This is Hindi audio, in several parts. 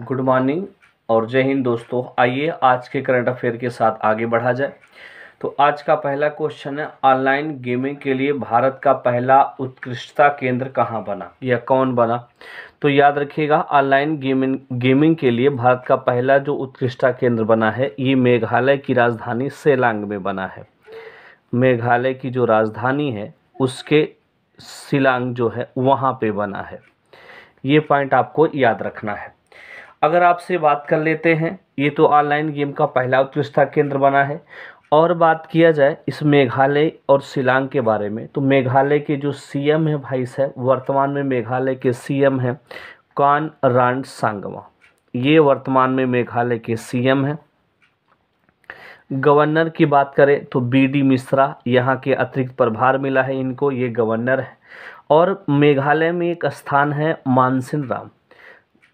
गुड मॉर्निंग और जय हिंद दोस्तों आइए आज के करंट अफेयर के साथ आगे बढ़ा जाए तो आज का पहला क्वेश्चन है ऑनलाइन गेमिंग के लिए भारत का पहला उत्कृष्टता केंद्र कहाँ बना या कौन बना तो याद रखिएगा ऑनलाइन गेमिंग गेमिंग के लिए भारत का पहला जो उत्कृष्टता केंद्र बना है ये मेघालय की राजधानी सेलांग में बना है मेघालय की जो राजधानी है उसके सिलांग जो है वहाँ पे बना है ये पॉइंट आपको याद रखना है अगर आपसे बात कर लेते हैं ये तो ऑनलाइन गेम का पहला उत्कृष्टता केंद्र बना है और बात किया जाए इस मेघालय और शिलांग के बारे में तो मेघालय के जो सीएम है भाई साहब वर्तमान में मेघालय के सीएम हैं कान रान सांगवा ये वर्तमान में मेघालय के सीएम हैं गवर्नर की बात करें तो बीडी मिश्रा यहाँ के अतिरिक्त प्रभार मिला है इनको ये गवर्नर है और मेघालय में एक स्थान है मानसिन राम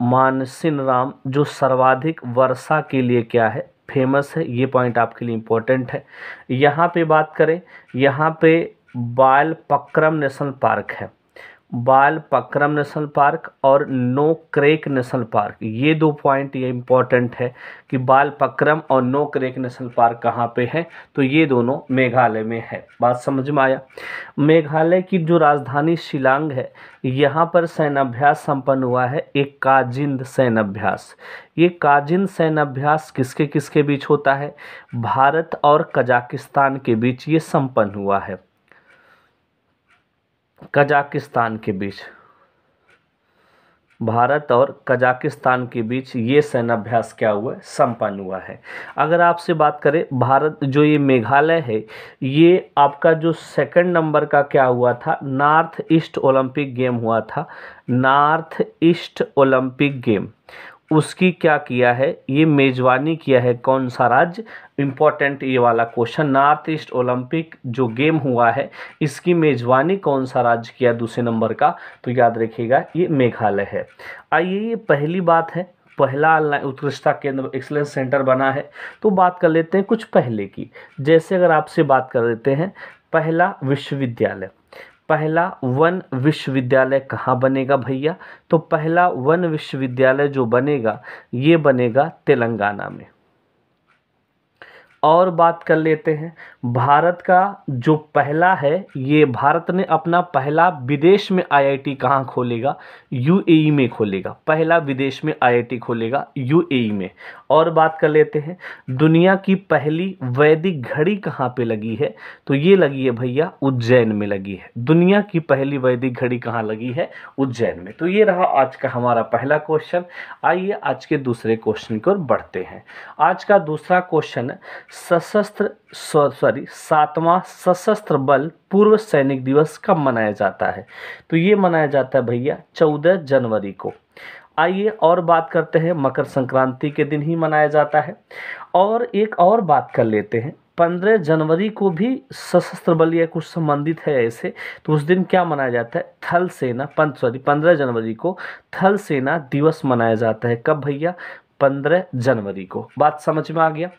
मानसिन राम जो सर्वाधिक वर्षा के लिए क्या है फेमस है ये पॉइंट आपके लिए इम्पोर्टेंट है यहाँ पे बात करें यहाँ पे बाल पक्रम नेशनल पार्क है बाल पक्रम नेशनल पार्क और नो क्रेक नेशनल पार्क ये दो पॉइंट ये इम्पॉर्टेंट है कि बाल पक्रम और नो क्रेक नेशनल पार्क कहाँ पे है तो ये दोनों मेघालय में है बात समझ में आया मेघालय की जो राजधानी शिलांग है यहाँ पर सेनाभ्यास संपन्न हुआ है एक काजिंद सेनाभ्यास ये काजिंद सेनाभ्यास किसके किसके बीच होता है भारत और कजाकिस्तान के बीच ये संपन्न हुआ है कजाकिस्तान के बीच भारत और कजाकिस्तान के बीच ये सेनाभ्यास क्या हुआ है संपन्न हुआ है अगर आपसे बात करें भारत जो ये मेघालय है ये आपका जो सेकंड नंबर का क्या हुआ था नॉर्थ ईस्ट ओलंपिक गेम हुआ था नॉर्थ ईस्ट ओलंपिक गेम उसकी क्या किया है ये मेज़बानी किया है कौन सा राज्य इम्पोर्टेंट ये वाला क्वेश्चन नॉर्थ ईस्ट ओलंपिक जो गेम हुआ है इसकी मेज़बानी कौन सा राज्य किया दूसरे नंबर का तो याद रखिएगा ये मेघालय है आइए ये पहली बात है पहला उत्कृष्टता केंद्र एक्सलेंस सेंटर बना है तो बात कर लेते हैं कुछ पहले की जैसे अगर आपसे बात कर लेते हैं पहला विश्वविद्यालय पहला वन विश्वविद्यालय कहाँ बनेगा भैया तो पहला वन विश्वविद्यालय जो बनेगा ये बनेगा तेलंगाना में और बात कर लेते हैं भारत का जो पहला है ये भारत ने अपना पहला विदेश में आईआईटी कहाँ खोलेगा यूएई e में खोलेगा पहला विदेश में आईआईटी खोलेगा यूएई e में और बात कर लेते हैं दुनिया की पहली वैदिक घड़ी कहाँ पे लगी है तो ये लगी है भैया उज्जैन में लगी है दुनिया की पहली वैदिक घड़ी कहाँ लगी है उज्जैन में तो ये रहा आज का हमारा पहला क्वेश्चन आइए आज के दूसरे क्वेश्चन की ओर बढ़ते हैं आज का दूसरा क्वेश्चन सशस्त्र सॉरी सातवां सशस्त्र बल पूर्व सैनिक दिवस कब मनाया जाता है तो ये मनाया जाता है भैया चौदह जनवरी को आइए और बात करते हैं मकर संक्रांति के दिन ही मनाया जाता है और एक और बात कर लेते हैं पंद्रह जनवरी को भी सशस्त्र बल या कुछ संबंधित है ऐसे तो उस दिन क्या मनाया जाता है थल सेना पंद सॉरी पंद्रह जनवरी को थल सेना दिवस मनाया जाता है कब भैया पंद्रह जनवरी को बात समझ में आ गया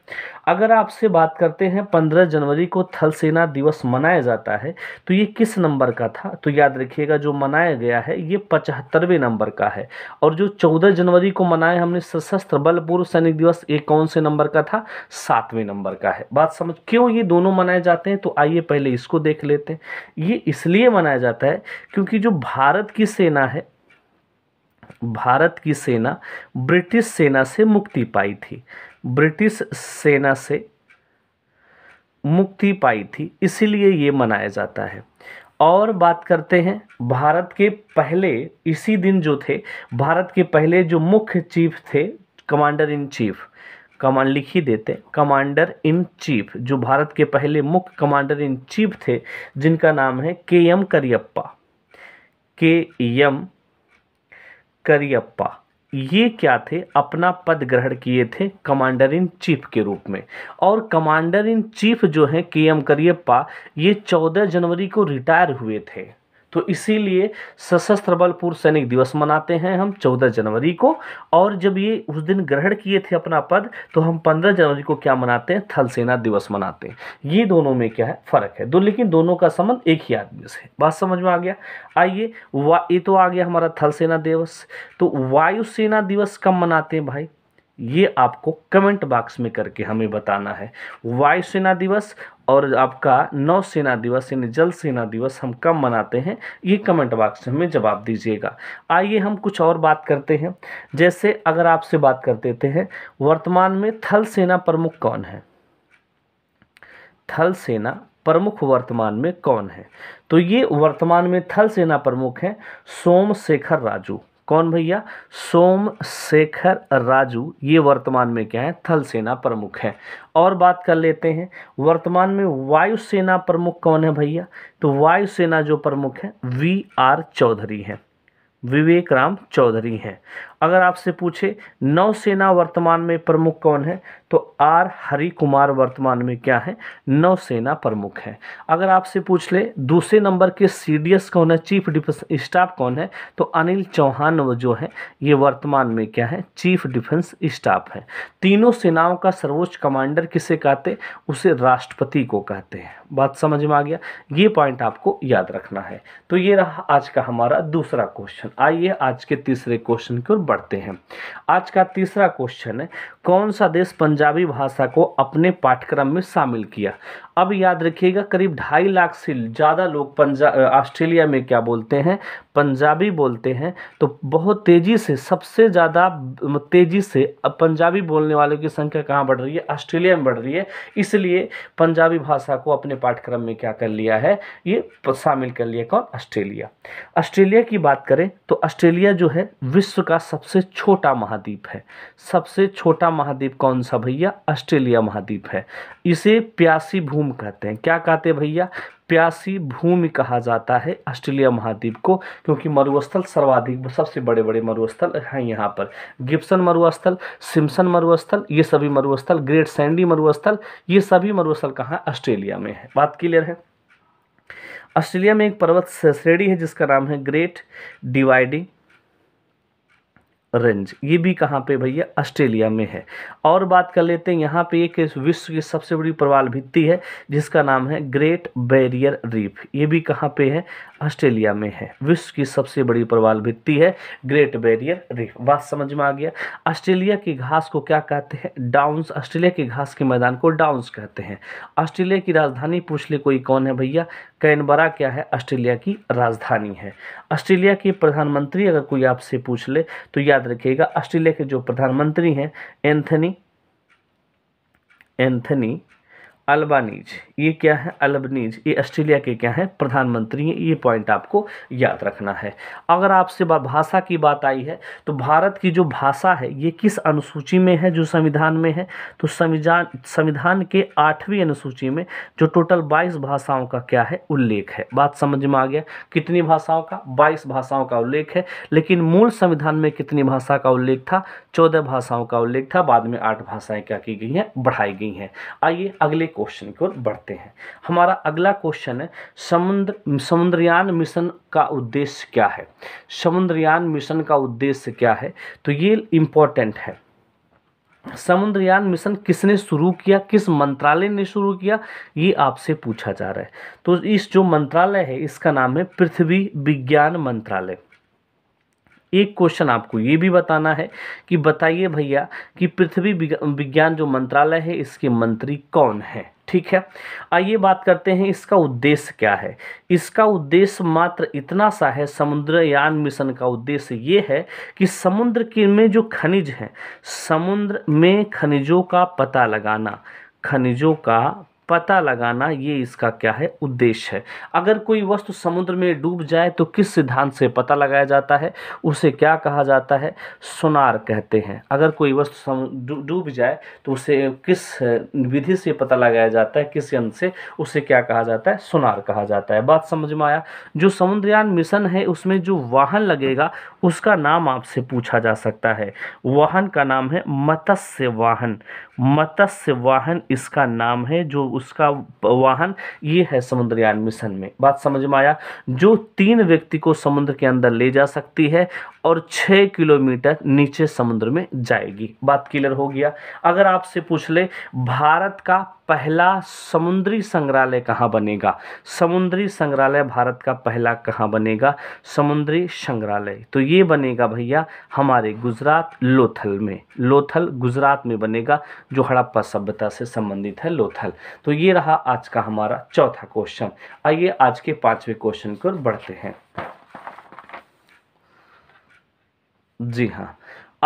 अगर आपसे बात करते हैं पंद्रह जनवरी को थल सेना दिवस मनाया जाता है तो ये किस नंबर का था तो याद रखिएगा जो मनाया गया है ये पचहत्तरवें नंबर का है और जो चौदह जनवरी को मनाया हमने सशस्त्र बल पूर्व सैनिक दिवस ये कौन से नंबर का था सातवें नंबर का है बात समझ क्यों ये दोनों मनाए जाते हैं तो आइए पहले इसको देख लेते हैं ये इसलिए मनाया जाता है क्योंकि जो भारत की सेना है भारत की सेना ब्रिटिश सेना से मुक्ति पाई थी ब्रिटिश सेना से मुक्ति पाई थी इसीलिए ये मनाया जाता है और बात करते हैं भारत के पहले इसी दिन जो थे भारत के पहले जो मुख्य चीफ थे कमांडर इन चीफ कमान लिख ही देते कमांडर इन चीफ जो भारत के पहले मुख्य कमांडर इन चीफ थे जिनका नाम है के एम करियप्पा के एम करियप्पा ये क्या थे अपना पद ग्रहण किए थे कमांडर इन चीफ के रूप में और कमांडर इन चीफ जो हैं के एम करियप्पा ये चौदह जनवरी को रिटायर हुए थे तो इसीलिए सशस्त्र बल पूर्व सैनिक दिवस मनाते हैं हम चौदह जनवरी को और जब ये उस दिन ग्रहण किए थे अपना पद तो हम पंद्रह जनवरी को क्या मनाते हैं थल सेना दिवस मनाते हैं ये दोनों में क्या है फ़र्क है दो लेकिन दोनों का संबंध एक ही आदमी से बात समझ में आ गया आइए वा ये तो आ गया हमारा थल सेना दिवस तो वायुसेना दिवस कब मनाते हैं भाई ये आपको कमेंट बॉक्स में करके हमें बताना है वायुसेना दिवस और आपका नौसेना दिवस यानी जल सेना दिवस हम कब मनाते हैं ये कमेंट बॉक्स में जवाब दीजिएगा आइए हम कुछ और बात करते हैं जैसे अगर आपसे बात कर देते हैं वर्तमान में थल सेना प्रमुख कौन है थल सेना प्रमुख वर्तमान में कौन है तो ये वर्तमान में थल सेना प्रमुख हैं सोमशेखर राजू कौन भैया सोम शेखर राजू ये वर्तमान में क्या है थल सेना प्रमुख है और बात कर लेते हैं वर्तमान में वायुसेना प्रमुख कौन है भैया तो वायुसेना जो प्रमुख है वी आर चौधरी है विवेक राम चौधरी हैं अगर आपसे पूछे नौसेना वर्तमान में प्रमुख कौन है तो आर हरि कुमार वर्तमान में क्या है नौसेना प्रमुख है अगर आपसे पूछ ले दूसरे नंबर के सीडीएस कौन है चीफ डिफेंस स्टाफ कौन है तो अनिल चौहान जो है ये वर्तमान में क्या है चीफ डिफेंस स्टाफ है तीनों सेनाओं का सर्वोच्च कमांडर किसे कहते उसे राष्ट्रपति को कहते हैं बात समझ में आ गया ये पॉइंट आपको याद रखना है तो ये रहा आज का हमारा दूसरा क्वेश्चन आइए आज के तीसरे क्वेश्चन की ओर बढ़ते हैं आज का तीसरा क्वेश्चन है कौन सा देश पंजाबी भाषा को अपने पाठ्यक्रम में शामिल किया अब याद रखिएगा करीब ढाई लाख से ज़्यादा लोग पंजा ऑस्ट्रेलिया में क्या बोलते हैं पंजाबी बोलते हैं तो बहुत तेज़ी से सबसे ज़्यादा तेज़ी से अब पंजाबी बोलने वालों की संख्या कहाँ बढ़ रही है ऑस्ट्रेलिया में बढ़ रही है इसलिए पंजाबी भाषा को अपने पाठ्यक्रम में क्या कर लिया है ये शामिल कर लिया कौन ऑस्ट्रेलिया ऑस्ट्रेलिया की बात करें तो ऑस्ट्रेलिया जो है विश्व का सबसे छोटा महाद्वीप है सबसे छोटा महाद्वीप कौन सा भैया ऑस्ट्रेलिया महाद्वीप है इसे प्यासी भूम कहते हैं क्या कहते हैं भैया प्यासी भूमि कहा जाता है ऑस्ट्रेलिया महाद्वीप को क्योंकि मरुस्थल सर्वाधिक सबसे बड़े बड़े मरुस्थल हैं यहाँ पर गिप्सन मरुस्थल सिम्सन मरुस्थल ये सभी मरुस्थल ग्रेट सैंडी मरुस्थल ये सभी मरुस्थल कहाँ ऑस्ट्रेलिया में है बात क्लियर है ऑस्ट्रेलिया में एक पर्वत श्रेणी है जिसका नाम है ग्रेट डिवाइडिंग रेंज ये भी कहाँ पे भैया ऑस्ट्रेलिया में है और बात कर लेते हैं यहाँ पे एक विश्व की सबसे बड़ी प्रवाल भित्ति है जिसका नाम है ग्रेट बैरियर रीफ ये भी कहाँ पे है ऑस्ट्रेलिया में है विश्व की सबसे बड़ी प्रवाल भित्ति है ग्रेट बैरियर रीफ बात समझ में आ गया ऑस्ट्रेलिया की घास को क्या कहते हैं डाउन्स ऑस्ट्रेलिया के घास के मैदान को डाउन्स कहते हैं ऑस्ट्रेलिया की राजधानी पूछ ले कोई कौन है भैया कैनबरा क्या है ऑस्ट्रेलिया की राजधानी है ऑस्ट्रेलिया के प्रधानमंत्री अगर कोई आपसे पूछ ले तो याद याद रखिएगा ऑस्ट्रेलिया के जो प्रधानमंत्री हैं एंथनी एंथनी अल्बानीज ये क्या है अलबनीज ये ऑस्ट्रेलिया के क्या है प्रधानमंत्री हैं ये पॉइंट आपको याद रखना है अगर आपसे भाषा की बात आई है तो भारत की जो भाषा है ये किस अनुसूची में है जो संविधान में है तो संविधान संविधान के आठवीं अनुसूची में जो टोटल बाईस भाषाओं का क्या है उल्लेख है बात समझ में आ गया कितनी भाषाओं का बाईस भाषाओं का उल्लेख है लेकिन मूल संविधान में कितनी भाषा का उल्लेख था चौदह भाषाओं का उल्लेख था बाद में आठ भाषाएं क्या की गई हैं बढ़ाई गई हैं आइए अगले क्वेश्चन की ओर बढ़ते सकते हैं हमारा अगला क्वेश्चन है समुद्र समुद्रयान मिशन का उद्देश्य क्या है समुद्रयान मिशन का उद्देश्य क्या है तो ये इम्पोर्टेंट है समुद्रयान मिशन किसने शुरू किया किस मंत्रालय ने शुरू किया ये आपसे पूछा जा रहा है तो इस जो मंत्रालय है इसका नाम है पृथ्वी विज्ञान मंत्रालय एक क्वेश्चन आपको ये भी बताना है कि बताइए भैया कि पृथ्वी विज्ञान जो मंत्रालय है इसके मंत्री कौन हैं ठीक है आइए बात करते हैं इसका उद्देश्य क्या है इसका उद्देश्य मात्र इतना सा है समुद्रयान मिशन का उद्देश्य ये है कि समुद्र के में जो खनिज हैं समुद्र में खनिजों का पता लगाना खनिजों का पता लगाना ये इसका क्या है उद्देश्य है अगर कोई वस्तु समुद्र में डूब जाए तो किस सिद्धांत से पता लगाया जाता है उसे क्या कहा जाता है सोनार कहते हैं अगर कोई वस्तु डूब जाए तो उसे किस विधि से पता लगाया जाता है किस यंत्र से उसे क्या कहा जाता है सोनार कहा जाता है बात समझ में आया जो समुद्रयान मिशन है उसमें जो वाहन लगेगा उसका नाम आपसे पूछा जा सकता है वाहन का नाम है मत्स्य वाहन मत्स्य वाहन इसका नाम है जो उसका वाहन ये है समुद्रयान मिशन में बात समझ में आया जो तीन व्यक्ति को समुद्र के अंदर ले जा सकती है और छः किलोमीटर नीचे समुद्र में जाएगी बात क्लियर हो गया अगर आपसे पूछ ले भारत का पहला समुद्री संग्रहालय कहाँ बनेगा समुद्री संग्रहालय भारत का पहला कहाँ बनेगा समुद्री संग्रहालय तो ये बनेगा भैया हमारे गुजरात लोथल में लोथल गुजरात में बनेगा जो हड़प्पा सभ्यता से संबंधित है लोथल तो तो ये रहा आज का हमारा चौथा क्वेश्चन आइए आज के पांचवें क्वेश्चन को बढ़ते हैं जी हाँ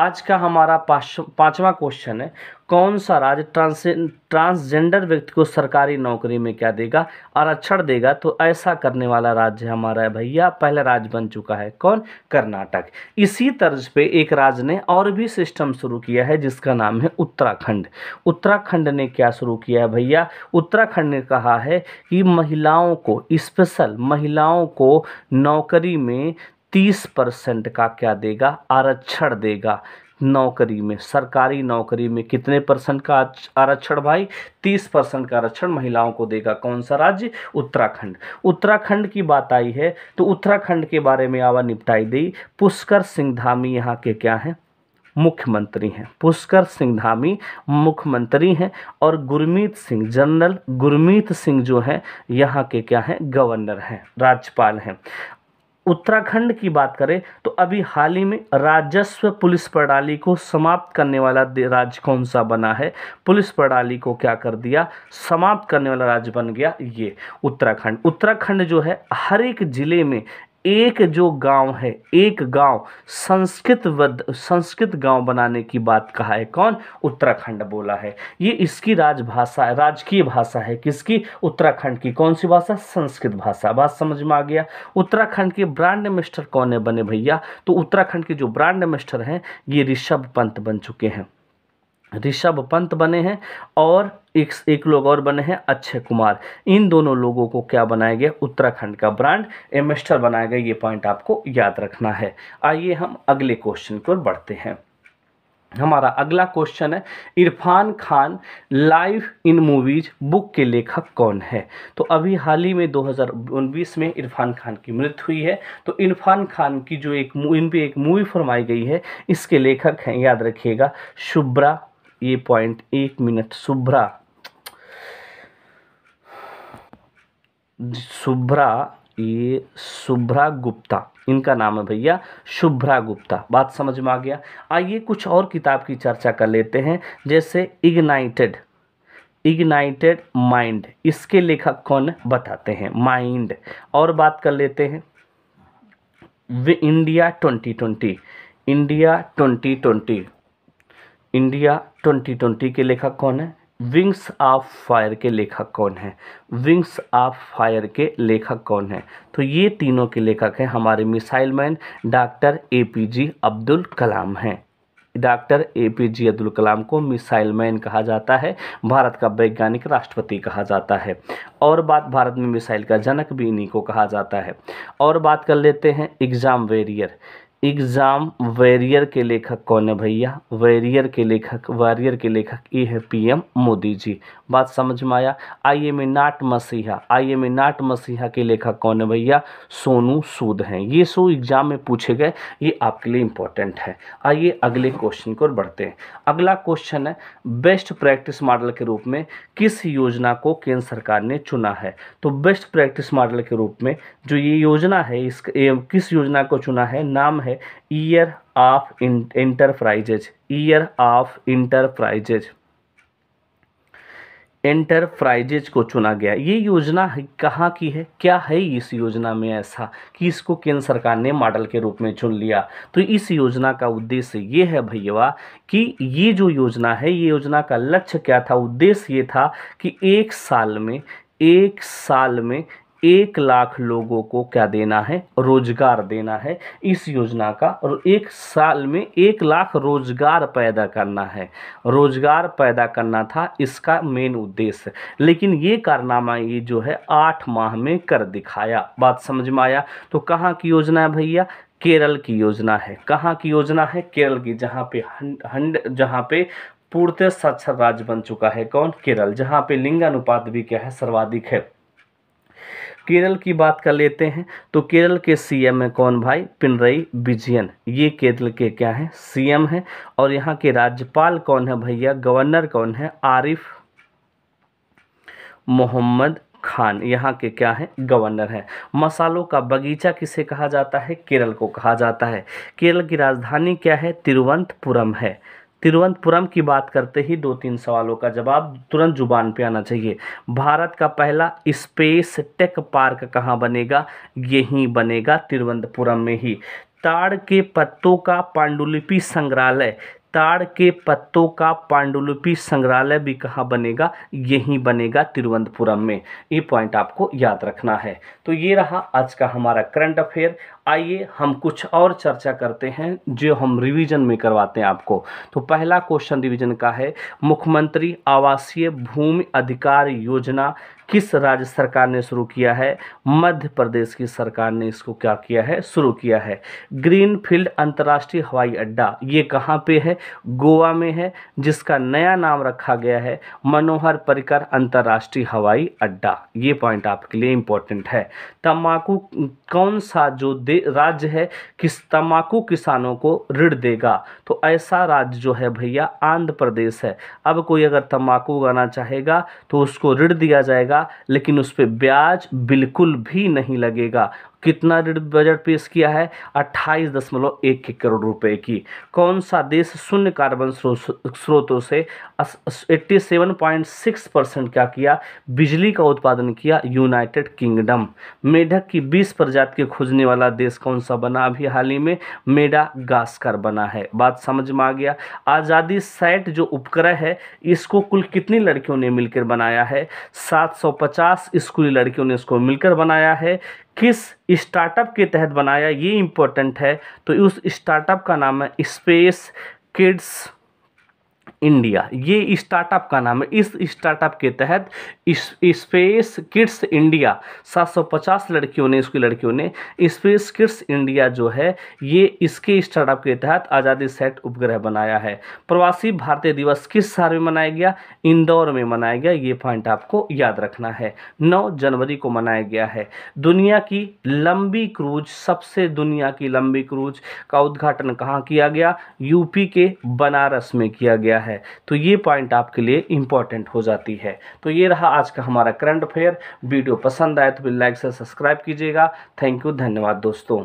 आज का हमारा पांचवा क्वेश्चन है कौन सा राज्य ट्रांस ट्रांसजेंडर व्यक्ति को सरकारी नौकरी में क्या देगा आरक्षण देगा तो ऐसा करने वाला राज्य हमारा है भैया पहला राज्य बन चुका है कौन कर्नाटक इसी तर्ज पे एक राज्य ने और भी सिस्टम शुरू किया है जिसका नाम है उत्तराखंड उत्तराखंड ने क्या शुरू किया है भैया उत्तराखंड ने कहा है कि महिलाओं को स्पेशल महिलाओं को नौकरी में तीस परसेंट का क्या देगा आरक्षण देगा नौकरी में सरकारी नौकरी में कितने परसेंट का आरक्षण भाई तीस परसेंट का आरक्षण महिलाओं को देगा कौन सा राज्य उत्तराखंड उत्तराखंड की बात आई है तो उत्तराखंड के बारे में आवा निपटाई दी पुष्कर सिंह धामी यहाँ के क्या हैं मुख्यमंत्री हैं पुष्कर सिंह धामी मुख्यमंत्री हैं और गुरमीत सिंह जनरल गुरमीत सिंह जो हैं यहाँ के क्या हैं गवर्नर हैं राज्यपाल हैं उत्तराखंड की बात करें तो अभी हाल ही में राजस्व पुलिस प्रणाली को समाप्त करने वाला राज्य कौन सा बना है पुलिस प्रणाली को क्या कर दिया समाप्त करने वाला राज्य बन गया ये उत्तराखंड उत्तराखंड जो है हर एक ज़िले में एक जो गांव है एक गांव संस्कृत संस्कृत गांव बनाने की बात कहा है कौन उत्तराखंड बोला है ये इसकी राजभाषा राजकीय भाषा है किसकी उत्तराखंड की कौन सी भाषा संस्कृत भाषा बात समझ में आ गया उत्तराखंड के ब्रांड मिस्टर कौन है बने भैया तो उत्तराखंड के जो ब्रांड मिस्टर हैं ये ऋषभ पंत बन चुके हैं ऋषभ पंत बने हैं और एक एक लोग और बने हैं अक्षय कुमार इन दोनों लोगों को क्या बनाया गया उत्तराखंड का ब्रांड एम्बेस्टर बनाया गया ये पॉइंट आपको याद रखना है आइए हम अगले क्वेश्चन की ओर बढ़ते हैं हमारा अगला क्वेश्चन है Irfan Khan life in movies book के लेखक कौन है तो अभी हाल ही में 2019 में इरफान खान की मृत्यु हुई है तो इरफान खान की जो एक इन पर एक मूवी फरमाई गई है इसके लेखक हैं याद रखिएगा शुभ्रा ये पॉइंट एक मिनट शुभ्रा शुभ्रा ये शुभ्रा गुप्ता इनका नाम है भैया शुभ्रा गुप्ता बात समझ में आ गया आइए कुछ और किताब की चर्चा कर लेते हैं जैसे इग्नाइटेड इग्नाइटेड माइंड इसके लेखक कौन बताते हैं माइंड और बात कर लेते हैं वे India twenty twenty India twenty twenty India twenty twenty के लेखक कौन है विंग्स ऑफ फायर के लेखक कौन हैं विंग्स ऑफ फायर के लेखक कौन हैं तो ये तीनों के लेखक हैं हमारे missile man doctor A P J Abdul Kalam हैं doctor A P J Abdul Kalam को मिसाइल मैन कहा जाता है भारत का वैज्ञानिक राष्ट्रपति कहा जाता है और बात भारत में मिसाइल का जनक भी इन्हीं को कहा जाता है और बात कर लेते हैं एग्ज़ाम वेरियर एग्ज़ाम वैरियर के लेखक कौन है भैया वैरियर के लेखक वैरियर के लेखक ये है पीएम मोदी जी बात समझ में आया आई एम ए नाट मसीहा आई एम ए नाट मसीहा के लेखक कौन है भैया सोनू सूद हैं ये सो एग्ज़ाम में पूछे गए ये आपके लिए इंपॉर्टेंट है आइए अगले क्वेश्चन को बढ़ते हैं अगला क्वेश्चन है बेस्ट प्रैक्टिस मॉडल के रूप में किस योजना को केंद्र सरकार ने चुना है तो बेस्ट प्रैक्टिस मॉडल के रूप में जो ये योजना है इस किस योजना को चुना है नाम है है year of enterprises year of enterprises enterprises को चुना गया ये योजना कहाँ की है क्या है इस योजना में ऐसा कि इसको केंद्र सरकार ने मॉडल के रूप में चुन लिया तो इस योजना का उद्देश्य ये है भैया कि ये जो योजना है ये योजना का लक्ष्य क्या था उद्देश्य ये था कि एक साल में एक साल में एक लाख लोगों को क्या देना है रोजगार देना है इस योजना का और एक साल में एक लाख रोजगार पैदा करना है रोजगार पैदा करना था इसका मेन उद्देश्य लेकिन ये कारनामा ये जो है आठ माह में कर दिखाया बात समझ में आया तो कहाँ की योजना है भैया केरल की योजना है कहाँ की योजना है केरल की जहाँ पे हंड हंड जहाँ पे पूर्त साक्षर राज्य बन चुका है कौन केरल जहाँ पे लिंगानुपात भी क्या है सर्वाधिक है केरल की बात कर लेते हैं तो केरल के सीएम है कौन भाई पिनरई विजयन ये केरल के क्या है सीएम है और यहाँ के राज्यपाल कौन है भैया गवर्नर कौन है आरिफ मोहम्मद खान यहाँ के क्या है गवर्नर हैं मसालों का बगीचा किसे कहा जाता है केरल को कहा जाता है केरल की राजधानी क्या है तिरुवंतपुरम है तिरुवनंतपुरम की बात करते ही दो तीन सवालों का जवाब तुरंत जुबान पे आना चाहिए भारत का पहला स्पेस टेक पार्क कहाँ बनेगा यही बनेगा तिरुवनंतपुरम में ही ताड़ के पत्तों का पांडुलिपि संग्रहालय ताड़ के पत्तों का पांडुलिपि संग्रहालय भी कहाँ बनेगा यहीं बनेगा तिरुवनंतपुरम में ये पॉइंट आपको याद रखना है तो ये रहा आज का हमारा करंट अफेयर आइए हम कुछ और चर्चा करते हैं जो हम रिवीजन में करवाते हैं आपको तो पहला क्वेश्चन रिवीजन का है मुख्यमंत्री आवासीय भूमि अधिकार योजना किस राज्य सरकार ने शुरू किया है मध्य प्रदेश की सरकार ने इसको क्या किया है शुरू किया है ग्रीन फील्ड अंतर्राष्ट्रीय हवाई अड्डा ये कहाँ पे है गोवा में है जिसका नया नाम रखा गया है मनोहर परिकर अंतर्राष्ट्रीय हवाई अड्डा ये पॉइंट आपके लिए इम्पोर्टेंट है तम्बाकू कौन सा जो दे राज्य है किस तम्बाकू किसानों को ऋण देगा तो ऐसा राज्य जो है भैया आंध्र प्रदेश है अब कोई अगर तम्बाकू उगाना चाहेगा तो उसको ऋण दिया जाएगा लेकिन उस पर ब्याज बिल्कुल भी नहीं लगेगा कितना बजट पेश किया है अट्ठाईस दशमलव एक करोड़ रुपए की कौन सा देश शून्य कार्बन स्रोतों से eighty seven point six percent क्या किया बिजली का उत्पादन किया यूनाइटेड किंगडम मेढक की बीस प्रजाति के खोजने वाला देश कौन सा बना अभी हाल ही में मेडा गास्कर बना है बात समझ में आ गया आज़ादी सेट जो उपग्रह है इसको कुल कितनी लड़कियों ने मिलकर बनाया है पचास स्कूली लड़कियों ने इसको मिलकर बनाया है किस स्टार्टअप के तहत बनाया ये इम्पोर्टेंट है तो उस स्टार्टअप का नाम है स्पेस किड्स इंडिया ये स्टार्टअप का नाम है इस स्टार्टअप के तहत इस स्पेस किड्स इंडिया 750 लड़कियों ने इसकी लड़कियों ने स्पेस किड्स इंडिया जो है ये इसके स्टार्टअप के तहत आज़ादी सेट उपग्रह बनाया है प्रवासी भारतीय दिवस किस साल में मनाया गया इंदौर में मनाया गया ये पॉइंट आपको याद रखना है नौ जनवरी को मनाया गया है दुनिया की लंबी क्रूज सबसे दुनिया की लंबी क्रूज का उद्घाटन कहाँ किया गया यूपी के बनारस में किया गया है है तो ये पॉइंट आपके लिए इंपॉर्टेंट हो जाती है तो ये रहा आज का हमारा करंट अफेयर वीडियो पसंद आए तो लाइक से सब्सक्राइब कीजिएगा थैंक यू धन्यवाद दोस्तों